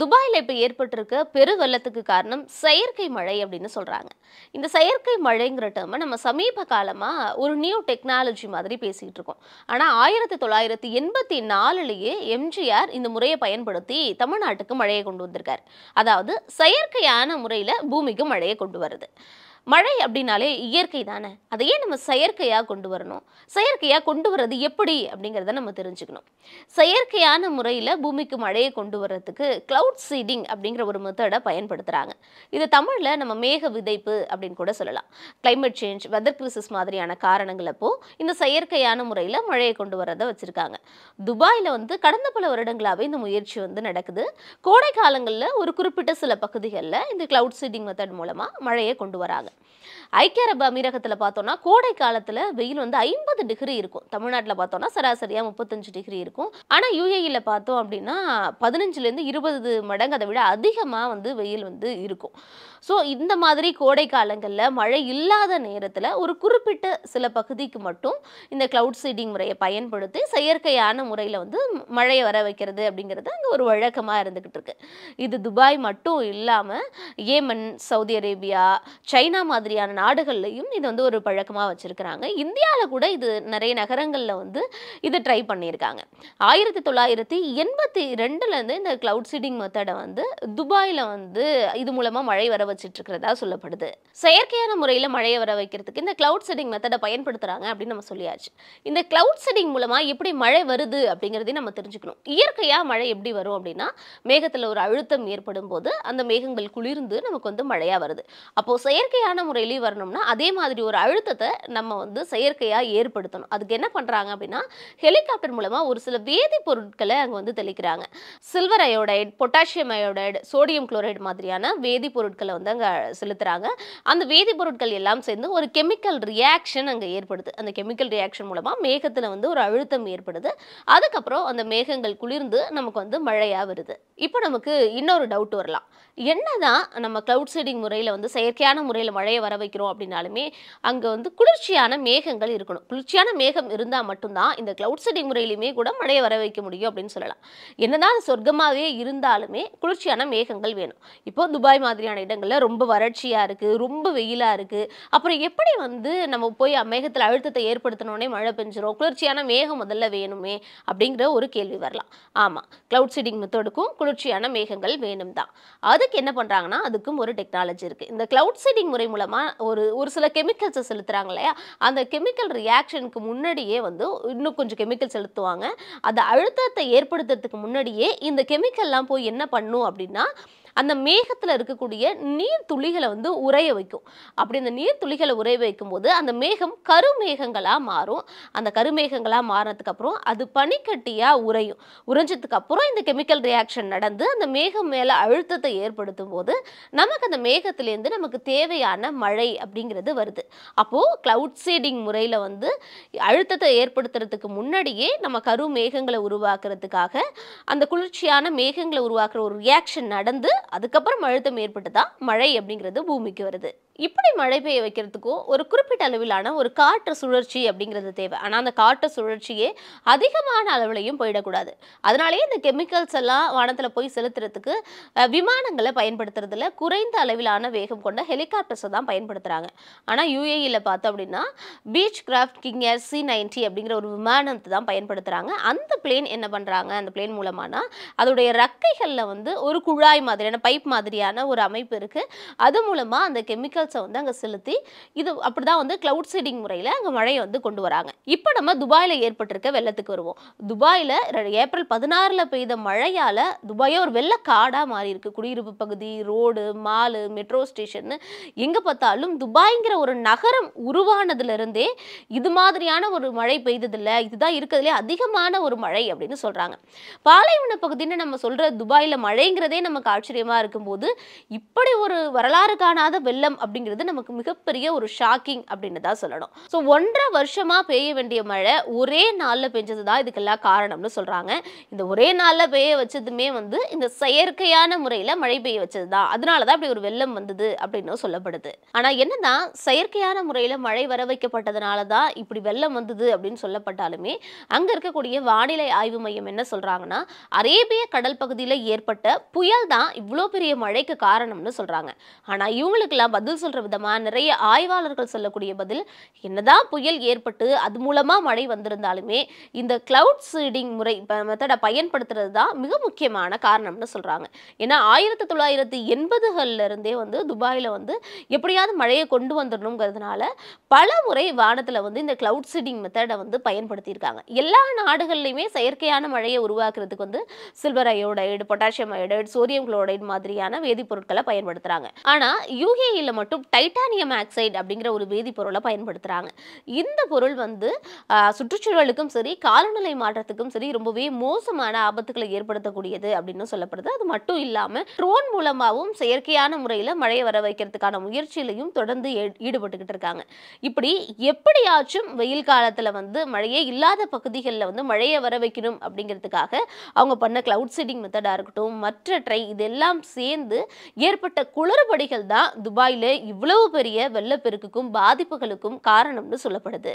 துபாயில் இப்போ ஏற்பட்டிருக்க பெருவெள்ளத்துக்கு காரணம் செயற்கை மழை அப்படின்னு சொல்கிறாங்க இந்த செயற்கை மழைங்கிற டேர்மை நம்ம சமீப காலமாக ஒரு நியூ டெக்னாலஜி மாதிரி பேசிக்கிட்டு இருக்கோம் ஆனால் ஆயிரத்தி தொள்ளாயிரத்தி எண்பத்தி நாலுலேயே எம்ஜிஆர் இந்த முறையை பயன்படுத்தி தமிழ்நாட்டுக்கு மழையை கொண்டு வந்திருக்காரு அதாவது செயற்கையான முறையில் பூமிக்கு மழையை கொண்டு வருது மழை அப்படின்னாலே இயற்கை தானே அதையே நம்ம செயற்கையாக கொண்டு வரணும் செயற்கையாக கொண்டு வர்றது எப்படி அப்படிங்கிறத நம்ம தெரிஞ்சுக்கணும் செயற்கையான முறையில் பூமிக்கு மழையை கொண்டு வர்றதுக்கு க்ளவுட் சீடிங் அப்படிங்கிற ஒரு மெத்தடை பயன்படுத்துகிறாங்க இது தமிழில் நம்ம மேக விதைப்பு அப்படின்னு கூட சொல்லலாம் கிளைமேட் சேஞ்ச் வெதர் கிரிசஸ் மாதிரியான காரணங்களப்போ அப்போது இந்த செயற்கையான முறையில் மழையை கொண்டு வர்றதை வச்சுருக்காங்க துபாயில் வந்து கடந்த பல வருடங்களாகவே இந்த முயற்சி வந்து நடக்குது கோடை காலங்களில் ஒரு குறிப்பிட்ட சில பகுதிகளில் இந்த க்ளவுட் சீடிங் மெத்தட் மூலமாக மழையை கொண்டு வராங்க ஐக்கிய அரபு அமீரகத்தில் பார்த்தோம்னா கோடை காலத்தில் வெயில் வந்து ஐம்பது டிகிரி இருக்கும் தமிழ்நாட்டில் பார்த்தோம்னா சராசரியாக முப்பத்தஞ்சு டிகிரி இருக்கும் ஆனால் யூஏஇயில் பார்த்தோம் அப்படின்னா பதினஞ்சுலேருந்து இருபது மடங்கு அதை விட அதிகமாக வந்து வெயில் வந்து இருக்கும் ஸோ இந்த மாதிரி கோடை காலங்களில் மழை இல்லாத நேரத்தில் ஒரு குறிப்பிட்ட சில பகுதிக்கு மட்டும் இந்த க்ளவுட் சீடிங் முறையை பயன்படுத்தி செயற்கையான முறையில் வந்து மழையை வர வைக்கிறது அப்படிங்கிறது அங்கே ஒரு வழக்கமாக இருந்துக்கிட்டு இருக்கு இது துபாய் மட்டும் இல்லாமல் ஏமன் சவுதி அரேபியா சைனா மாதிரியான நாடுகள்லையும் இது வந்து ஒரு பழக்கமாக வச்சுருக்கிறாங்க இந்தியாவில் கூட இது நிறைய நகரங்களில் வந்து இதை ட்ரை பண்ணியிருக்காங்க ஆயிரத்தி தொள்ளாயிரத்தி எண்பத்தி ரெண்டுலேருந்து இந்த க்ளவுட் சீடிங் மெத்தடை வந்து துபாயில் வந்து இது மூலமாக மழை வர வச்சுட்டு இருக்கிறதா சொல்லப்படுது செயற்கையான முறையில் மழையை வர வைக்கிறதுக்கு இந்த க்ளவுட் சீடிங் மெத்தடை பயன்படுத்துகிறாங்க அப்படின்னு நம்ம சொல்லியாச்சு இந்த க்ளவுட் சீடிங் மூலமாக எப்படி மழை வருது அப்படிங்கிறதையும் நம்ம தெரிஞ்சுக்கணும் இயற்கையாக மழை எப்படி வரும் அப்படின்னா மேகத்தில் ஒரு அழுத்தம் ஏற்படும் போது அந்த மேகங்கள் குளிர்ந்து நமக்கு வந்து மழையாக வருது அப்போது செயற்கையாக சரியான முறையிலேயும் வரணும்னா அதே மாதிரி ஒரு அழுத்தத்தை நம்ம வந்து செயற்கையாக ஏற்படுத்தணும் அதுக்கு என்ன பண்ணுறாங்க அப்படின்னா ஹெலிகாப்டர் மூலமாக ஒரு சில வேதி பொருட்களை அங்கே வந்து தெளிக்கிறாங்க silver iodide potassium iodide sodium chloride மாதிரியான வேதி பொருட்களை வந்து அங்கே செலுத்துகிறாங்க அந்த வேதி பொருட்கள் எல்லாம் சேர்ந்து ஒரு கெமிக்கல் ரியாக்ஷன் அங்கே ஏற்படுது அந்த கெமிக்கல் ரியாக்ஷன் மூலமாக மேகத்தில் வந்து ஒரு அழுத்தம் ஏற்படுது அதுக்கப்புறம் அந்த மேகங்கள் குளிர்ந்து நமக்கு வந்து மழையாக வருது இப்போ நமக்கு இன்னொரு டவுட் வரலாம் என்னதான் நம்ம க்ளவுட் சீடிங் முறையில் வந்து செயற்கையான முறையில் மழையை வர வைக்கிறோம் அப்படின்னாலுமே அங்கே வந்து குளிர்ச்சியான மேகங்கள் இருக்கணும் குளிர்ச்சியான மேகம் இருந்தால் மட்டும்தான் இந்த க்ளவுட் செட்டிங் முறையிலுமே கூட மழையை வர வைக்க முடியும் அப்படின்னு சொல்லலாம் என்னதான் சொர்க்கமாகவே இருந்தாலுமே குளிர்ச்சியான மேகங்கள் வேணும் இப்போ துபாய் மாதிரியான இடங்களில் ரொம்ப வறட்சியாக இருக்குது ரொம்ப வெயிலாக இருக்குது அப்புறம் எப்படி வந்து நம்ம போய் மேகத்தில் அழுத்தத்தை ஏற்படுத்தினோடனே மழை பெஞ்சிரும் குளிர்ச்சியான மேகம் முதல்ல வேணுமே அப்படிங்கிற ஒரு கேள்வி வரலாம் ஆமாம் க்ளவுட் சீடிங் மெத்தடுக்கும் குளிர்ச்சியான மேகங்கள் வேணும் தான் அதுக்கு என்ன பண்ணுறாங்கன்னா அதுக்கும் ஒரு டெக்னாலஜி இருக்குது இந்த க்ளவுட் சீடிங் முறை மூலமாக ஒரு ஒரு சில கெமிக்கல்ஸை செலுத்துகிறாங்க இல்லையா அந்த கெமிக்கல் ரியாக்ஷனுக்கு முன்னாடியே வந்து இன்னும் கொஞ்சம் கெமிக்கல் செலுத்துவாங்க அந்த அழுத்தத்தை ஏற்படுத்துறதுக்கு முன்னாடியே இந்த கெமிக்கல்லாம் போய் என்ன பண்ணும் அப்படின்னா அந்த மேகத்தில் இருக்கக்கூடிய நீர் துளிகளை வந்து உறைய வைக்கும் அப்படி அந்த நீர் துளிகளை உறைய வைக்கும்போது அந்த மேகம் கருமேகங்களாக மாறும் அந்த கருமேகங்களாக மாறினதுக்கப்புறம் அது பனிக்கட்டியாக உறையும் உறைஞ்சதுக்கப்புறம் இந்த கெமிக்கல் ரியாக்ஷன் நடந்து அந்த மேகம் மேலே அழுத்தத்தை ஏற்படுத்தும் போது நமக்கு அந்த மேகத்திலேருந்து நமக்கு தேவையான மழை அப்படிங்கிறது வருது அப்போது க்ளவுட் சீடிங் முறையில் வந்து அழுத்தத்தை ஏற்படுத்துறதுக்கு முன்னாடியே நம்ம கரு மேகங்களை உருவாக்குறதுக்காக அந்த குளிர்ச்சியான மேகங்களை உருவாக்குற ஒரு ரியாக்ஷன் நடந்து அதுக்கப்புறம் அழுத்தம் ஏற்பட்டு தான் மழை அப்படிங்கிறது பூமிக்கு வருது இப்படி மழை பெய்ய வைக்கிறதுக்கும் ஒரு குறிப்பிட்ட அளவிலான ஒரு காற்று சுழற்சி அப்படிங்கிறது தேவை ஆனால் அந்த காற்று சுழற்சியே அதிகமான அளவுலையும் போயிடக்கூடாது அதனாலேயே இந்த கெமிக்கல்ஸ் எல்லாம் வானத்தில் போய் செலுத்துறதுக்கு விமானங்களை பயன்படுத்துறதுல குறைந்த அளவிலான வேகம் கொண்ட ஹெலிகாப்டர்ஸை தான் பயன்படுத்துகிறாங்க ஆனால் யூஏஇயில் பார்த்தோம் அப்படின்னா Beechcraft King Air C ninety அப்படிங்கிற ஒரு விமானத்தை தான் பயன்படுத்துகிறாங்க அந்த பிளேன் என்ன பண்ணுறாங்க அந்த பிளேன் மூலமானா அதோடைய ரக்கைகளில் வந்து ஒரு குழாய் மாதிரியான பைப் மாதிரியான ஒரு அமைப்பு இருக்குது அது மூலமாக அந்த கெமிக்கல் எஃபர்ட்ஸை வந்து அங்கே செலுத்தி இது அப்படி தான் வந்து க்ளவுட் சீடிங் முறையில் அங்கே மழையை வந்து கொண்டு வராங்க இப்போ நம்ம துபாயில் ஏற்பட்டிருக்க வெள்ளத்துக்கு வருவோம் துபாயில் ஏப்ரல் பதினாறில் பெய்த மழையால் துபாயே ஒரு வெள்ள காடாக மாறி இருக்கு குடியிருப்பு பகுதி ரோடு மாலு மெட்ரோ ஸ்டேஷன் எங்கே பார்த்தாலும் துபாய்ங்கிற ஒரு நகரம் உருவானதுலேருந்தே இது மாதிரியான ஒரு மழை பெய்ததில்லை இதுதான் இருக்கிறதுலே அதிகமான ஒரு மழை அப்படின்னு சொல்கிறாங்க பாலைவன பகுதின்னு நம்ம சொல்கிற துபாயில் மழைங்கிறதே நமக்கு ஆச்சரியமாக இருக்கும்போது இப்படி ஒரு வரலாறு காணாத வெள்ளம் அப்படி அப்படிங்கிறது நமக்கு மிகப்பெரிய ஒரு ஷாக்கிங் அப்படின்னு தான் சொல்லணும் ஸோ ஒன்றரை வருஷமாக பெய்ய வேண்டிய மழை ஒரே நாளில் பெஞ்சது தான் இதுக்கெல்லாம் காரணம்னு சொல்கிறாங்க இந்த ஒரே நாளில் பெய்ய வச்சதுமே வந்து இந்த செயற்கையான முறையில் மழை பெய்ய வச்சது தான் அதனால தான் அப்படி ஒரு வெள்ளம் வந்தது அப்படின்னு சொல்லப்படுது ஆனால் என்னதான் செயற்கையான முறையில் மழை வர வைக்கப்பட்டதுனால தான் இப்படி வெள்ளம் வந்தது அப்படின்னு சொல்லப்பட்டாலுமே அங்கே இருக்கக்கூடிய வானிலை ஆய்வு மையம் என்ன சொல்கிறாங்கன்னா அரேபிய கடல் பகுதியில் ஏற்பட்ட புயல் தான் இவ்வளோ பெரிய மழைக்கு காரணம்னு சொல்கிறாங்க ஆனால் இவங்களுக்கெல்லாம் பதில் சொல்கிற விதமாக நிறைய ஆய்வாளர்கள் சொல்லக்கூடிய பதில் என்னதான் புயல் ஏற்பட்டு அது மூலமாக மழை வந்திருந்தாலுமே இந்த கிளவுட் சீடிங் முறை மெத்தடை பயன்படுத்துறது தான் மிக முக்கியமான காரணம்னு சொல்கிறாங்க ஏன்னா ஆயிரத்தி தொள்ளாயிரத்தி எண்பதுகள்லேருந்தே வந்து துபாயில் வந்து எப்படியாவது மழையை கொண்டு வந்துடணுங்கிறதுனால பல முறை வானத்தில் வந்து இந்த கிளவுட் சீடிங் மெத்தடை வந்து பயன்படுத்தியிருக்காங்க எல்லா நாடுகள்லையுமே செயற்கையான மழையை உருவாக்குறதுக்கு வந்து silver iodide potassium iodide sodium chloride மாதிரியான வேதிப்பொருட்களை பயன்படுத்துகிறாங்க ஆனால் யூகேயில் மட்டும் மட்டும் டைட்டானியம் ஆக்சைடு அப்படிங்கிற ஒரு வேதிப்பொருளை பயன்படுத்துகிறாங்க இந்த பொருள் வந்து சுற்றுச்சூழலுக்கும் சரி காலநிலை மாற்றத்துக்கும் சரி ரொம்பவே மோசமான ஆபத்துக்களை ஏற்படுத்தக்கூடியது அப்படின்னு சொல்லப்படுது அது மட்டும் இல்லாமல் ட்ரோன் மூலமாகவும் செயற்கையான முறையில் மழையை வர வைக்கிறதுக்கான முயற்சியிலையும் தொடர்ந்து ஈடுபட்டுக்கிட்டு இருக்காங்க இப்படி எப்படியாச்சும் வெயில் காலத்தில் வந்து மழையே இல்லாத பகுதிகளில் வந்து மழையை வர வைக்கணும் அப்படிங்கிறதுக்காக அவங்க பண்ண கிளவுட் சீடிங் மெத்தடாக இருக்கட்டும் மற்ற ட்ரை இதெல்லாம் சேர்ந்து ஏற்பட்ட குளறுபடிகள் தான் துபாயில் இவ்வளவு பெரிய வெள்ளப்பெருக்குக்கும் பாதிப்புகளுக்கும் காரணம்னு சொல்லப்படுது